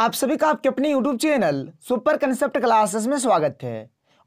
आप सभी का आपके अपने YouTube channel super concept classes में स्वागत है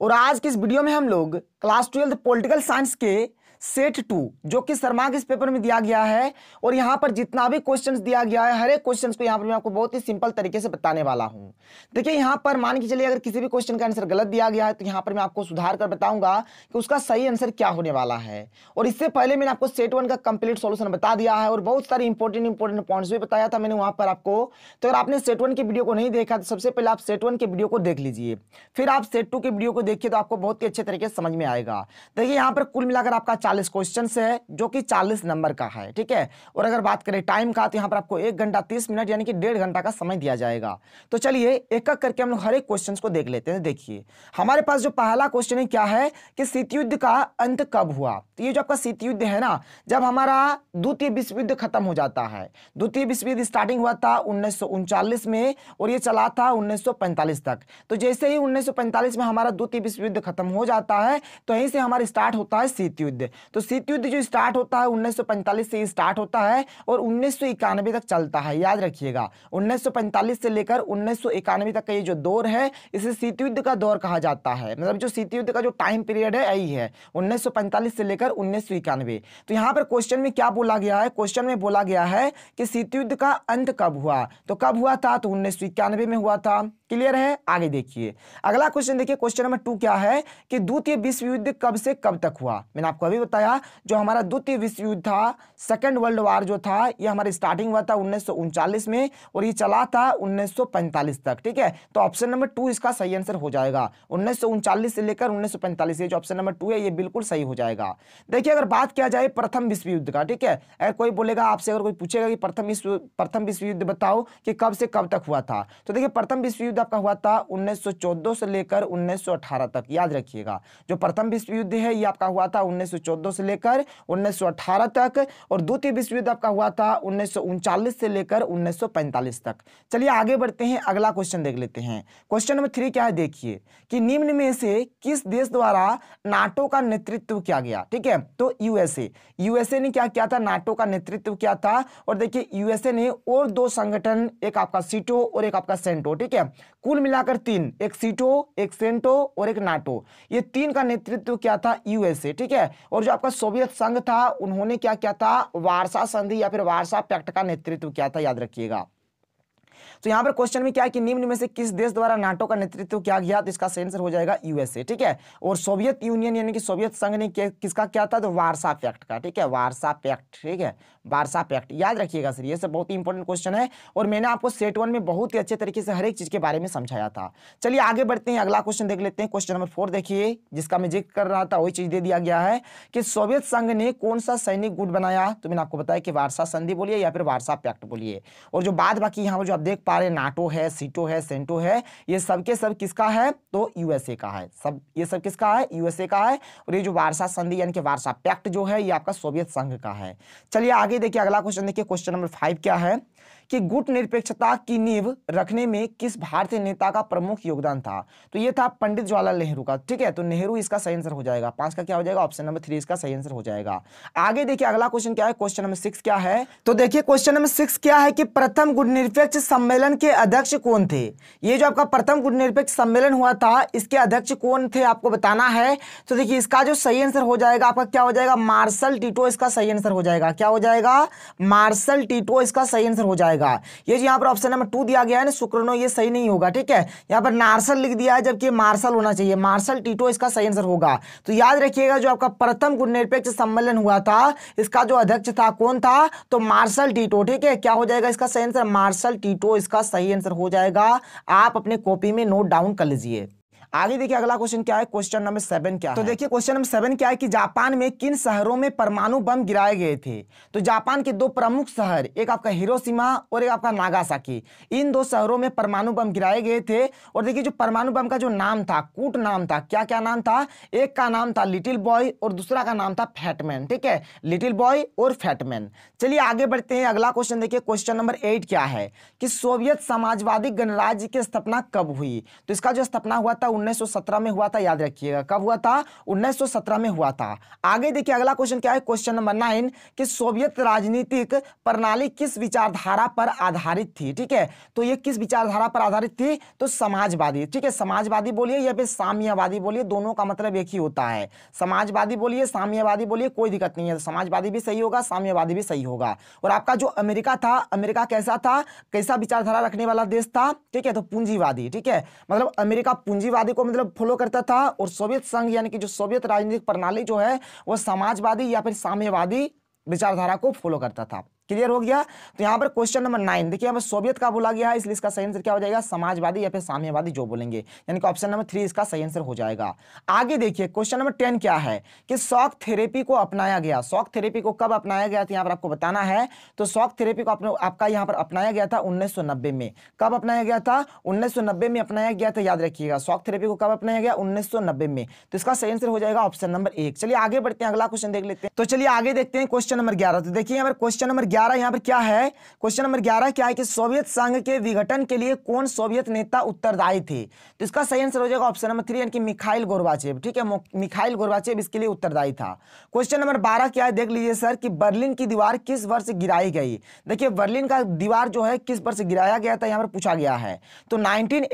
और आज की इस वीडियो में हम लोग क्लास ट्वेल्थ पॉलिटिकल साइंस के सेट टू जो कि शर्मा के इस पेपर में दिया गया है और यहां पर जितना भी क्वेश्चन दिया गया है हर एक क्वेश्चन को यहां पर मैं आपको बहुत ही सिंपल तरीके से बताने वाला हूं देखिए यहां पर मान के चलिए अगर किसी भी क्वेश्चन का आंसर गलत दिया गया है तो यहां पर मैं आपको सुधार कर बताऊंगा कि उसका सही आंसर क्या होने वाला है और इससे पहले मैंने आपको सेट वन का कंप्लीट सोल्यूशन बता दिया है और बहुत सारे इंपॉर्टेंट इंपॉर्टेंट पॉइंट्स भी बताया था मैंने वहां पर आपको तो अगर आपने सेट वन की वीडियो को नहीं देखा तो सबसे पहले आप सेट वन के वीडियो को देख लीजिए फिर आप सेट टू के वीडियो को देखिए तो आपको बहुत ही अच्छे तरीके से समझ में आएगा देखिए यहां पर कुल मिलाकर आपका चालीस क्वेश्चन है जो कि चालीस नंबर का है ठीक है और अगर बात करें टाइम का तो यहाँ पर आपको एक घंटा तीस मिनट यानी कि डेढ़ घंटा का समय दिया जाएगा तो चलिए एक एक करके हम लोग हर एक क्वेश्चन को देख लेते हैं देखिए हमारे पास जो पहला क्वेश्चन है क्या है कि शीत युद्ध का अंत कब हुआ तो ये जो आपका शीत युद्ध है ना जब हमारा द्वितीय विश्व युद्ध खत्म हो जाता है द्वितीय विश्व युद्ध स्टार्टिंग हुआ था उन्नीस में और ये चला था उन्नीस तक तो जैसे ही उन्नीस में हमारा द्वितीय विश्व युद्ध खत्म हो जाता है तो यहीं से हमारा स्टार्ट होता है शीत युद्ध तो शीत युद्ध जो स्टार्ट होता है 1945 से स्टार्ट होता है और उन्नीस तक चलता है याद रखिएगा 1945 से लेकर उन्नीस तक का ये जो दौर है इसे शीत युद्ध का दौर कहा जाता है मतलब जो शीत युद्ध का जो टाइम पीरियड है यही है उन्नीस से लेकर उन्नीस तो यहाँ पर क्वेश्चन में क्या बोला गया है क्वेश्चन में बोला गया है कि शीत युद्ध का अंत कब हुआ तो कब हुआ था तो उन्नीस में हुआ था क्लियर है आगे देखिए अगला क्वेश्चन देखिए क्वेश्चन नंबर टू क्या है कि द्वितीय विश्व युद्ध कब से कब तक हुआ मैंने आपको अभी बताया जो हमारा द्वितीय विश्व युद्ध था सेकंड वर्ल्ड वार जो था ये हमारा स्टार्टिंग हुआ था उन्नीस में और ये चला था उन्नीस तक ठीक है तो ऑप्शन नंबर टू इसका सही आंसर हो जाएगा उन्नीस से लेकर उन्नीस ये जो ऑप्शन नंबर टू है ये बिल्कुल सही हो जाएगा देखिए अगर बात किया जाए प्रथम विश्व युद्ध का ठीक है अगर कोई बोलेगा आपसे अगर कोई पूछेगा कि प्रथम विश्व प्रथम विश्व युद्ध बताओ कि कब से कब तक हुआ था तो देखिए प्रथम विश्व युद्ध युद्ध आपका हुआ था 1914 से लेकर 1918 तक याद रखिएगा जो प्रथम विश्व युद्ध है ये आपका हुआ था 1914 से लेकर 1918 तक और द्वितीय विश्व युद्ध आपका हुआ था उन्नीस से लेकर 1945 तक चलिए आगे बढ़ते हैं अगला क्वेश्चन देख लेते हैं क्वेश्चन नंबर थ्री क्या है देखिए कि निम्न में से किस देश द्वारा नाटो का नेतृत्व किया गया ठीक है तो यूएसए यूएसए ने क्या किया था नाटो का नेतृत्व किया था और देखिए यूएसए ने और दो संगठन एक आपका सीटो और एक आपका सेंटो ठीक है कुल मिलाकर तीन एक सीटो एक सेंटो और एक नाटो ये तीन का नेतृत्व क्या था यूएसए ठीक है और जो आपका सोवियत संघ था उन्होंने क्या क्या था वारसा संधि या फिर वारसा पैक्ट का नेतृत्व क्या था याद रखिएगा तो यहां पर क्वेश्चन में क्या है कि निम्न में से किस देश द्वारा नाटो का नेतृत्व किया गया तो इसका सेंसर हो जाएगा यूएसए ठीक है और सोवियत यूनियन यानी कि सोवियत संघ ने किसका क्या था तो वारसा पैक्ट का ठीक है वारसा पैक्ट ठीक है बारसा पैक्ट याद रखिएगा सर ये सब बहुत ही इंपॉर्टेंट क्वेश्चन है और मैंने आपको सेट वन में बहुत ही अच्छे तरीके से हर एक चीज़ के बारे में समझाया था चलिए आगे बढ़ते हैं अगला क्वेश्चन देख लेते हैं क्वेश्चन नंबर फोर देखिए जिसका मैं जिक्र कर रहा था वही चीज़ दे दिया गया है कि सोवियत संघ ने कौन सा सैनिक गुट बनाया तो मैंने आपको बताया कि वारसा संधि बोलिए या फिर वारसा पैक्ट बोलिए और जो बाद बाकी यहाँ पर जो आप देख पा रहे हैं नाटो है सीटो है सेंटो है ये सबके सब किसका है तो यूएसए का है सब ये सब किसका है यूएसए का है और ये जो वारसा संधि यानी कि वारसा पैक्ट जो है ये आपका सोवियत संघ का है चलिए आगे चलिए देखिए अगला क्वेश्चन देखिए क्वेश्चन नंबर फाइव क्या है कि गुट निरपेक्षता की नींव रखने में किस भारतीय नेता का प्रमुख योगदान था तो ये था पंडित जवाहरलाल नेहरू का ठीक है तो नेहरू इसका सही आंसर हो जाएगा पांच का क्या हो जाएगा ऑप्शन नंबर थ्री इसका सही आंसर हो जाएगा आगे देखिए अगला क्वेश्चन क्या है क्वेश्चन नंबर सिक्स क्या है तो देखिए क्वेश्चन नंबर सिक्स क्या है कि प्रथम गुट निरपेक्ष सम्मेलन के अध्यक्ष कौन थे ये जो आपका प्रथम गुट निरपेक्ष सम्मेलन हुआ था इसके अध्यक्ष कौन थे आपको बताना है तो देखिए इसका जो सही आंसर हो जाएगा आपका क्या हो जाएगा मार्शल टीटो इसका सही आंसर हो जाएगा क्या हो जाएगा मार्शल टीटो इसका सही आंसर हो जाएगा जाएगा ये जो यहाँ पर ऑप्शन नंबर टू दिया गया है ना शुक्रनो ये सही नहीं होगा ठीक है यहाँ पर नार्सल लिख दिया है जबकि मार्शल होना चाहिए मार्शल टीटो इसका सही आंसर होगा तो याद रखिएगा जो आपका प्रथम गुणनिरपेक्ष सम्मेलन हुआ था इसका जो अध्यक्ष था कौन था तो मार्शल टीटो ठीक है क्या हो जाएगा इसका सही आंसर मार्शल टीटो इसका सही आंसर हो जाएगा आप अपने कॉपी में नोट डाउन कर लीजिए आगे देखिए अगला क्वेश्चन क्या है क्वेश्चन नंबर सेवन क्या तो देखिए क्वेश्चन नंबर सेवन क्या है कि जापान में किन शहरों में परमाणु बम गिराए गए थे तो जापान के दो प्रमुख शहर एक आपका हिरोशिमा और एक आपका नागासाकी इन दो शहरों में परमाणु बम गिराए गए थे और देखिए जो परमाणु बम का जो नाम था कूट नाम था क्या क्या नाम था एक का नाम था लिटिल बॉय और दूसरा का नाम था फैटमैन ठीक है लिटिल बॉय और फैटमैन चलिए आगे बढ़ते हैं अगला क्वेश्चन देखिए क्वेश्चन नंबर एट क्या है कि सोवियत समाजवादी गणराज्य की स्थापना कब हुई तो इसका जो स्थापना हुआ था 1917 में हुआ था याद रखिएगा कब हुआ था 1917 में हुआ था आगे देखिए अगला क्वेश्चन क्या है क्वेश्चन नंबर नाइन कि सोवियत राजनीतिक प्रणाली किस विचारधारा पर आधारित थी ठीक है तो ये किस विचारधारा पर आधारित थी तो समाजवादी ठीक है समाजवादी बोलिए या फिर साम्यवादी बोलिए दोनों का मतलब एक ही होता है समाजवादी बोलिए साम्यवादी बोलिए कोई दिक्कत नहीं है समाजवादी भी सही होगा साम्यवादी भी सही होगा और आपका जो अमेरिका था अमेरिका कैसा था कैसा विचारधारा रखने वाला देश था ठीक है तो पूंजीवादी ठीक है मतलब अमेरिका पूंजीवादी समाजवादी को मतलब फॉलो करता था और सोवियत संघ यानी कि जो सोवियत राजनीतिक प्रणाली जो है वह समाजवादी या फिर साम्यवादी विचारधारा को फॉलो करता था क्लियर हो गया तो यहाँ पर क्वेश्चन नंबर नाइन देखिए यहाँ पर सोवियत का बोला गया है इसलिए इसका सही आंसर क्या हो जाएगा समाजवादी या फिर साम्यवादी जो बोलेंगे यानी कि ऑप्शन नंबर थ्री इसका सही आंसर हो जाएगा आगे देखिए क्वेश्चन नंबर टेन क्या है कि शॉक थेरेपी को अपनाया गया शॉक थेरेपी को कब अपनाया गया था यहाँ पर आपको बताना है तो शॉक थेरेपी को आपने आपका यहाँ पर अपनाया गया था उन्नीस में कब अपनाया गया था उन्नीस में अपनाया गया था याद रखिएगा शॉक थेरेपी को कब अपनाया गया उन्नीस में तो इसका सही आंसर हो जाएगा ऑप्शन नंबर एक चलिए आगे बढ़ते हैं अगला क्वेश्चन देख लेते हैं तो चलिए आगे देखते हैं क्वेश्चन नंबर ग्यारह तो देखिए यहाँ पर क्वेश्चन नंबर ग्यारह यहाँ पर क्या है क्वेश्चन नंबर ग्यारह क्या है कि सोवियत संघ के विघटन के लिए कौन सोवियत नेता उत्तरदायी थे तो इसका सही आंसर हो जाएगा ऑप्शन नंबर थ्री यानी कि मिखाइल गोरबाचेव ठीक है मिखाइल गोरबाचेव इसके लिए उत्तरदायी था क्वेश्चन नंबर बारह क्या है देख लीजिए सर कि बर्लिन की दीवार किस वर्ष गिराई गई देखिए बर्लिन का दीवार जो है किस वर्ष गिराया गया था यहाँ पर पूछा गया है तो नाइनटीन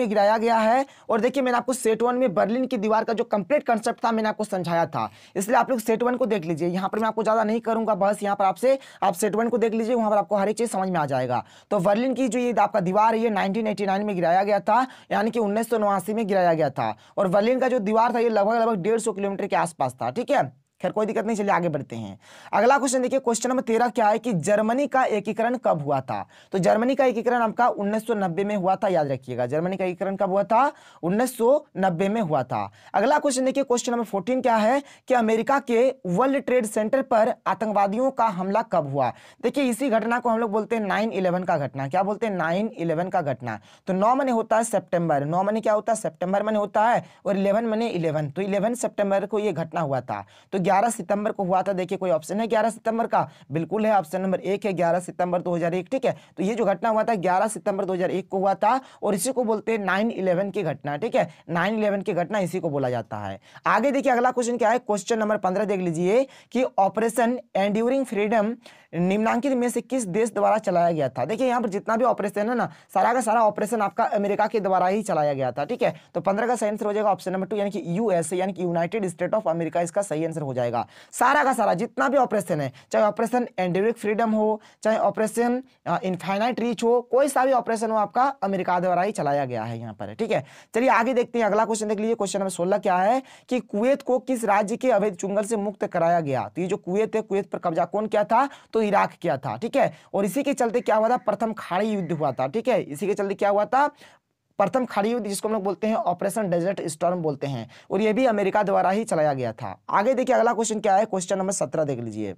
में गिराया गया है और देखिए मैंने आपको सेट वन में बर्लिन की दीवार का जो कंप्लीट कंसेप्ट था मैंने आपको समझाया था इसलिए आप लोग सेट वन को देख लीजिए यहाँ पर मैं आपको ज्यादा नहीं करूंगा बस यहाँ पर आपसे आप स्टेटमेंट को देख लीजिए वहाँ पर आपको हर एक चीज़ समझ में आ जाएगा तो वर्लिन की जो ये आपका दीवार है ये नाइनटीन में गिराया गया था यानी कि उन्नीस में गिराया गया था और वर्लिन का जो दीवार था ये लगभग लगभग डेढ़ किलोमीटर के आसपास था ठीक है खैर कोई दिक्कत नहीं चलिए आगे बढ़ते हैं अगला क्वेश्चन देखिए क्वेश्चन नंबर तेरह क्या है कि जर्मनी का एकीकरण कब हुआ था तो जर्मनी का एकीकरण आपका 1990 में हुआ था याद रखिएगा जर्मनी का एकीकरण कब हुआ था 1990 में हुआ था अगला क्वेश्चन देखिए क्वेश्चन नंबर फोर्टीन क्या है कि अमेरिका के वर्ल्ड ट्रेड सेंटर पर आतंकवादियों का हमला कब हुआ देखिए इसी घटना को हम लोग बोलते हैं नाइन इलेवन का घटना क्या बोलते हैं नाइन इलेवन का घटना तो नौ मने होता है सेप्टेम्बर नौ मने क्या होता है सेप्टेम्बर मने होता है और इलेवन मने इलेवन तो इलेवन सेप्टेम्बर को यह घटना हुआ था तो 11 सितंबर को हुआ था देखिए कोई ऑप्शन है 11 सितंबर का बिल्कुल है ऑप्शन नंबर एक है 11 सितंबर 2001 ठीक है तो ये जो घटना हुआ था 11 सितंबर 2001 को हुआ था और इसी को बोलते हैं नाइन इलेवन की घटना ठीक है नाइन इलेवन की घटना इसी को बोला जाता है आगे देखिए अगला क्वेश्चन क्या है क्वेश्चन नंबर पंद्रह देख लीजिए कि ऑपरेशन एंड्यूरिंग फ्रीडम निम्नांकित में से किस देश द्वारा चलाया गया था देखिए यहाँ पर जितना भी ऑपरेशन है ना सारा का सारा ऑपरेशन आपका अमेरिका के द्वारा ही चलाया गया था ठीक है तो पंद्रह का सही आंसर हो जाएगा ऑप्शन नंबर टू यानी कि यूएसए यानी कि यूनाइटेड स्टेट ऑफ अमेरिका इसका सही आंसर हो जाएगा जाएगा सारा का सारा जितना भी ऑपरेशन है चाहे ऑपरेशन एंडेमिक फ्रीडम हो चाहे ऑपरेशन इनफाइनाइट रीच हो कोई सा भी ऑपरेशन हो आपका अमेरिका द्वारा ही चलाया गया है यहाँ पर ठीक है चलिए आगे देखते हैं अगला क्वेश्चन देख लीजिए क्वेश्चन नंबर सोलह क्या है कि कुवैत को किस राज्य के अवैध चुंगल से मुक्त कराया गया तो ये जो कुवैत है कुवैत पर कब्जा कौन किया था तो इराक किया था ठीक है और इसी के चलते क्या हुआ था प्रथम खाड़ी युद्ध हुआ था ठीक है इसी के चलते क्या हुआ था प्रथम खड़ी युद्ध जिसको हम लोग बोलते हैं ऑपरेशन डेजर्ट स्टॉर्म बोलते हैं और यह भी अमेरिका द्वारा ही चलाया गया था आगे देखिए अगला क्वेश्चन क्या है क्वेश्चन नंबर सत्रह देख लीजिए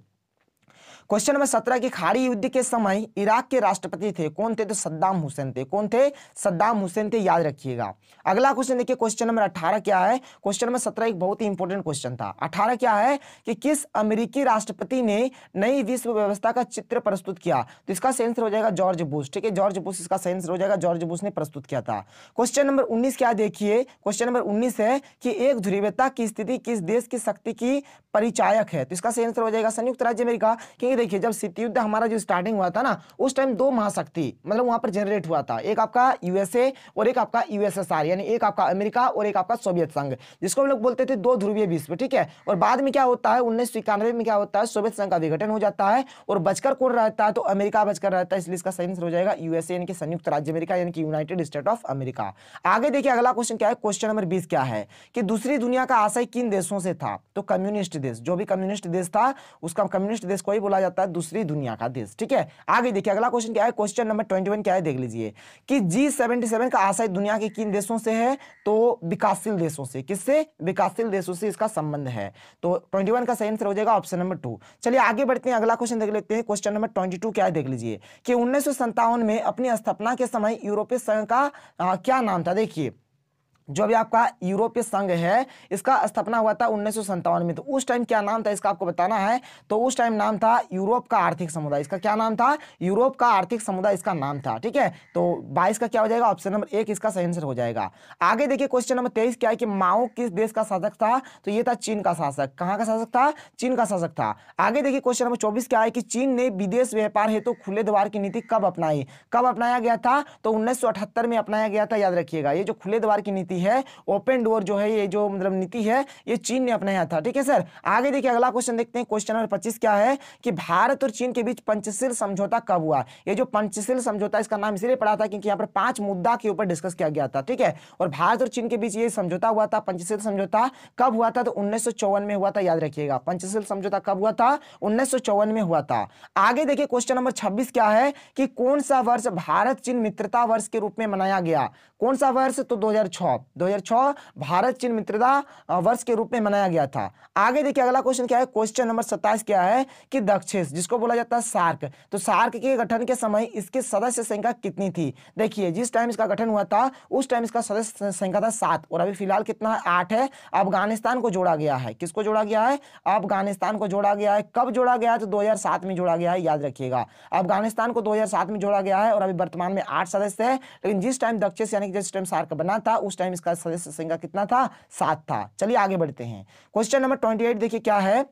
क्वेश्चन नंबर सत्रह की खाड़ी युद्ध के समय इराक के राष्ट्रपति थे कौन थे तो सद्दाम हुसैन थे कौन थे सद्दाम हुसैन थे याद रखिएगा अगला क्वेश्चन देखिए क्वेश्चन नंबर अठारह क्या है क्वेश्चन नंबर सत्रह एक बहुत ही इंपॉर्टेंट क्वेश्चन था अठारह क्या है कि किस अमेरिकी राष्ट्रपति ने नई विश्व व्यवस्था का चित्र प्रस्तुत किया तो इसका सेंसर हो जाएगा जॉर्ज बुश ठीक है जॉर्ज बुश इसका सेंसर हो जाएगा जॉर्ज बुश ने प्रस्तुत किया था क्वेश्चन नंबर उन्नीस क्या देखिए क्वेश्चन नंबर उन्नीस है कि एक ध्रुवता की स्थिति किस देश की शक्ति की परिचायक है तो इसका सेंसर हो जाएगा संयुक्त राज्य अमेरिका क्योंकि क्योंकि देखिए जब शीत युद्ध हमारा जो स्टार्टिंग हुआ था ना उस टाइम दो महाशक्ति मतलब वहां पर जनरेट हुआ था एक आपका यूएसए और एक आपका यूएसएसआर यानी एक आपका अमेरिका और एक आपका सोवियत संघ जिसको हम लोग बोलते थे दो ध्रुवीय विश्व ठीक है और बाद में क्या होता है उन्नीस में क्या होता है सोवियत संघ का विघटन हो जाता है और बचकर कौन रहता है तो अमेरिका बचकर रहता है इसलिए इसका सही आंसर हो जाएगा यूएसए यानी कि संयुक्त राज्य अमेरिका यानी कि यूनाइटेड स्टेट ऑफ अमेरिका आगे देखिए अगला क्वेश्चन क्या है क्वेश्चन नंबर बीस क्या है कि दूसरी दुनिया का आशय किन देशों से था तो कम्युनिस्ट देश जो भी कम्युनिस्ट देश था उसका कम्युनिस्ट देश को ही बोला जाता है दूसरी दुनिया का देश ठीक है आगे देखिए अगला क्वेश्चन क्या है क्वेश्चन नंबर ट्वेंटी क्या है देख लीजिए कि जी का आशय दुनिया के किन देशों से है तो विकासशील देशों से किससे विकासशील देशों से इसका संबंध है तो ट्वेंटी का सही आंसर हो जाएगा ऑप्शन नंबर टू चलिए आगे बढ़ते हैं अगला क्वेश्चन देख लेते हैं क्वेश्चन नंबर ट्वेंटी क्या है देख लीजिए कि उन्नीस में अपनी स्थापना के समय यूरोपीय संघ का आ, क्या नाम था देखिए जो अभी आपका यूरोपीय संघ है इसका स्थापना हुआ था उन्नीस में तो उस टाइम क्या नाम था इसका आपको बताना है तो उस टाइम नाम था यूरोप का आर्थिक समुदाय इसका क्या नाम था यूरोप का आर्थिक समुदाय इसका नाम था ठीक है तो 22 का क्या हो जाएगा ऑप्शन नंबर एक इसका सही आंसर हो जाएगा आगे देखिए क्वेश्चन नंबर तेईस क्या है कि माओ किस देश का शासक था तो ये था चीन का शासक कहाँ का शासक था चीन का शासक था आगे देखिए क्वेश्चन नंबर चौबीस क्या है कि चीन ने विदेश व्यापार हेतु खुले द्वार की नीति कब अपनाई कब अपनाया गया था तो उन्नीस में अपनाया गया था याद रखिएगा ये जो खुले द्वार की नीति नीति है ओपन डोर जो है ये जो मतलब नीति है ये चीन ने अपनाया था ठीक है सर आगे देखिए अगला क्वेश्चन देखते हैं क्वेश्चन नंबर पच्चीस क्या है कि भारत और चीन के बीच पंचशील समझौता कब हुआ ये जो पंचशील समझौता इसका नाम इसलिए पड़ा था क्योंकि यहाँ पर पांच मुद्दा के ऊपर डिस्कस किया गया था ठीक है और भारत और चीन के बीच ये समझौता हुआ था पंचशील समझौता कब हुआ था तो उन्नीस में हुआ था याद रखिएगा पंचशील समझौता कब हुआ था उन्नीस में हुआ था आगे देखिए क्वेश्चन नंबर छब्बीस क्या है कि कौन सा वर्ष भारत चीन मित्रता वर्ष के रूप में मनाया गया कौन सा वर्ष तो 2006 2006 भारत चीन मित्रता वर्ष के रूप में मनाया गया था आगे देखिए अगला क्वेश्चन क्या है क्वेश्चन नंबर सत्ताईस क्या है कि दक्षिण जिसको बोला जाता है सार्क तो सार्क के गठन के समय इसके सदस्य संख्या कितनी थी देखिए जिस टाइम इसका गठन हुआ था उस टाइम इसका सदस्य संख्या था सात और अभी फिलहाल कितना आठ है अफगानिस्तान को जोड़ा गया है किसको जोड़ा गया है अफगानिस्तान को जोड़ा गया है कब जोड़ा गया तो दो में जोड़ा गया है याद रखिएगा अफगानिस्तान को दो में जोड़ा गया है और अभी वर्तमान में आठ सदस्य है लेकिन जिस टाइम दक्षिण यानी जिस टाइम सार्क बना था उस टाइम इसका सदस्य संख्या कितना था सात था चलिए आगे बढ़ते हैं क्वेश्चन नंबर ट्वेंटी देखिए क्या है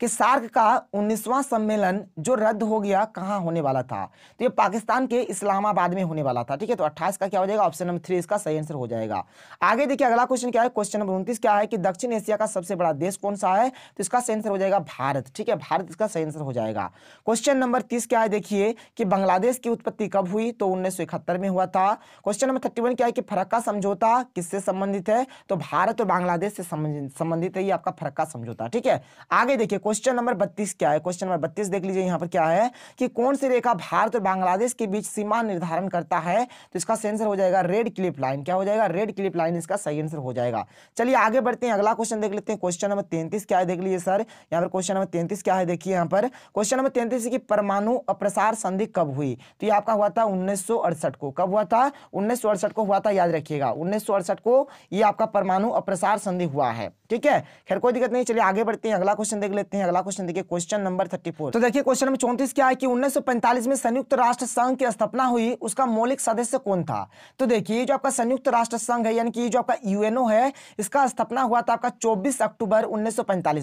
कि सार्क का उन्नीसवां सम्मेलन जो रद्द हो गया कहाँ होने वाला था तो ये पाकिस्तान के इस्लामाबाद में होने वाला था ठीक है तो 28 का क्या हो जाएगा ऑप्शन नंबर थ्री इसका सही आंसर हो जाएगा आगे देखिए अगला क्वेश्चन क्या है क्वेश्चन नंबर उन्तीस क्या है कि दक्षिण एशिया का सबसे बड़ा देश कौन सा है तो इसका सही आंसर हो जाएगा भारत ठीक है भारत इसका सही आंसर हो जाएगा क्वेश्चन नंबर तीस क्या है देखिए कि बांग्लादेश की उत्पत्ति कब हुई तो उन्नीस में हुआ था क्वेश्चन नंबर थर्टी क्या है कि फरक्का समझौता किससे संबंधित है तो भारत और बांग्लादेश से संबंधित है ये आपका फरक्का समझौता ठीक है आगे देखिए क्वेश्चन नंबर बत्तीस क्या है क्वेश्चन नंबर बत्तीस देख लीजिए यहाँ पर क्या है कि कौन सी रेखा भारत और बांग्लादेश के बीच सीमा निर्धारण करता है तो इसका सेंसर हो जाएगा रेड क्लिप लाइन क्या हो जाएगा रेड क्लिप लाइन इसका सही आंसर हो जाएगा चलिए आगे बढ़ते हैं अगला क्वेश्चन देख लेते हैं क्वेश्चन नंबर तैंतीस क्या है देख लीजिए सर यहाँ पर क्वेश्चन नंबर तैंतीस क्या है देखिए यहाँ पर क्वेश्चन नंबर तैंतीस की परमाणु अप्रसार संधि कब हुई तो ये आपका हुआ था उन्नीस को कब हुआ था उन्नीस को हुआ था याद रखिएगा उन्नीस को ये आपका परमाणु अप्रसार संधि हुआ है ठीक है खैर कोई दिक्कत नहीं चलिए आगे बढ़ते हैं अगला क्वेश्चन देख लेते हैं हैं अगला क्वेश्चन देखिए क्वेश्चन नंबर थर्टी तो देखिए क्वेश्चन नंबर चौंतीस क्या है कि उन्नीस में संयुक्त राष्ट्र संघ की स्थापना हुई उसका मौलिक सदस्य कौन था तो देखिए जो आपका संयुक्त राष्ट्र संघ है यानी कि जो आपका यूएनओ है इसका स्थापना हुआ था आपका चौबीस अक्टूबर उन्नीस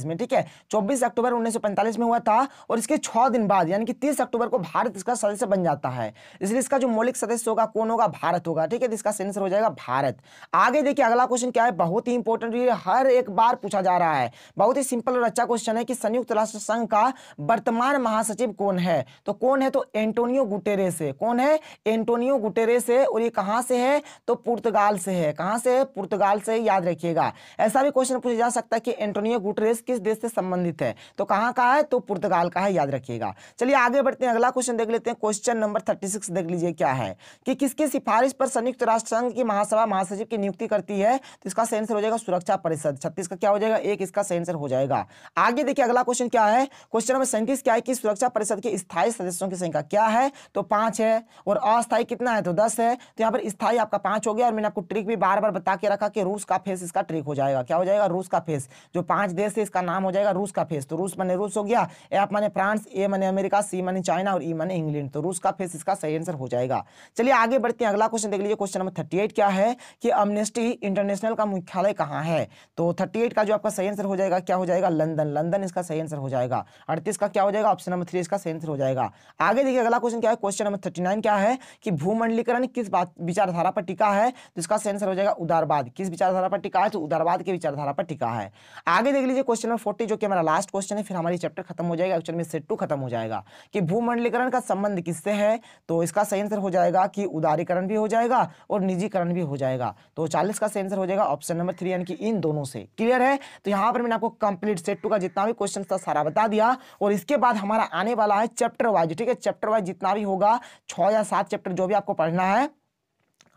में ठीक है चौबीस अक्टूबर उन्नीस में हुआ था और इसके छह दिन बाद यानी कि तीस अक्टूबर को भारत इसका सदस्य बन जाता है इसलिए इसका जो मौलिक सदस्य होगा कौन होगा भारत होगा ठीक है तो इसका सेंसर हो जाएगा भारत आगे देखिए अगला क्वेश्चन क्या है बहुत ही इंपॉर्टेंट हर एक बार पूछा जा रहा है बहुत ही सिंपल और अच्छा क्वेश्चन है कि संयुक्त राष्ट्र संघ का वर्तमान महासचिव कौन है तो कौन है तो एंटोनियो गुटेरेस है कौन है एंटोनियो गुटेरेस है और ये कहां से है तो पुर्तगाल से है कहां से है पुर्तगाल से याद रखिएगा ऐसा भी क्वेश्चन पूछा जा सकता है कि एंटोनियो गुटेरेस किस देश से संबंधित है तो कहां का है तो पुर्तगाल का है याद रखिएगा चलिए आगे बढ़ते हैं अगला क्वेश्चन देख लेते हैं क्वेश्चन नंबर थर्टी सिक्स देख लीजिए क्या है कि किसकी सिफारिश पर संयुक्त राष्ट्र संघ की महासभा महासचिव की नियुक्ति करती है तो इसका सेंसर हो जाएगा सुरक्षा परिषद छत्तीस का क्या हो जाएगा एक इसका सेंसर हो जाएगा आगे देखिए अगला क्वेश्चन क्या है क्वेश्चन नंबर सैंतीस क्या है कि सुरक्षा परिषद के स्थायी सदस्यों की संख्या क्या है तो पांच है और अस्थायी कितना है तो दस है तो यहाँ पर स्थायी आपका पांच हो गया और मैंने आपको ट्रिक भी बार बार बता के रखा कि रूस का फेस इसका ट्रिक हो जाएगा क्या हो जाएगा रूस का फेस जो पांच देश है इसका नाम हो जाएगा रूस का फेस तो रूस मैंने रूस हो गया एफ मैंने फ्रांस ए मैंने अमेरिका सी मैंने चाइना और ई मैंने इंग्लैंड तो रूस का फेस इसका सही आंसर हो जाएगा चलिए आगे बढ़ते हैं अगला क्वेश्चन देख लीजिए क्वेश्चन नंबर थर्टी क्या है कि अमनेस्टी इंटरनेशनल का मुख्यालय कहाँ है तो थर्टी का जो आपका सही आंसर हो जाएगा क्या हो जाएगा लंदन लंदन इसका इसका सही आंसर हो जाएगा अड़तीस का क्या हो जाएगा ऑप्शन नंबर थ्री इसका सही आंसर हो जाएगा आगे देखिए अगला क्वेश्चन क्या है क्वेश्चन नंबर थर्टी नाइन क्या है कि भूमंडलीकरण किस बात विचारधारा पर टिका है तो इसका सही आंसर हो जाएगा उदारवाद किस विचारधारा पर टिका है तो उदारवाद की विचारधारा पर टिका है आगे देख लीजिए क्वेश्चन नंबर फोर्टी जो कि हमारा लास्ट क्वेश्चन है फिर हमारी चैप्टर खत्म हो जाएगा एक्चुअल में सेट टू खत्म हो जाएगा कि भूमंडलीकरण का संबंध किससे है तो इसका सही आंसर हो जाएगा कि उदारीकरण भी हो जाएगा और निजीकरण भी हो जाएगा तो चालीस का सही आंसर हो जाएगा ऑप्शन नंबर थ्री यानी कि इन दोनों से क्लियर है तो यहां पर मैंने आपको कंप्लीट सेट टू का जितना भी क्वेश्चन था सारा बता दिया और इसके बाद हमारा आने वाला है चैप्टर वाइज ठीक है चैप्टर वाइज जितना भी होगा छः या सात चैप्टर जो भी आपको पढ़ना है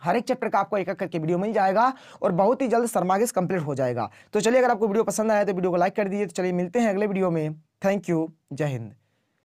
हर एक चैप्टर का आपको एक एक करके वीडियो मिल जाएगा और बहुत ही जल्द सर्मागिस कंप्लीट हो जाएगा तो चलिए अगर आपको वीडियो पसंद आया तो वीडियो को लाइक कर दीजिए तो चलिए मिलते हैं अगले वीडियो में थैंक यू जय हिंद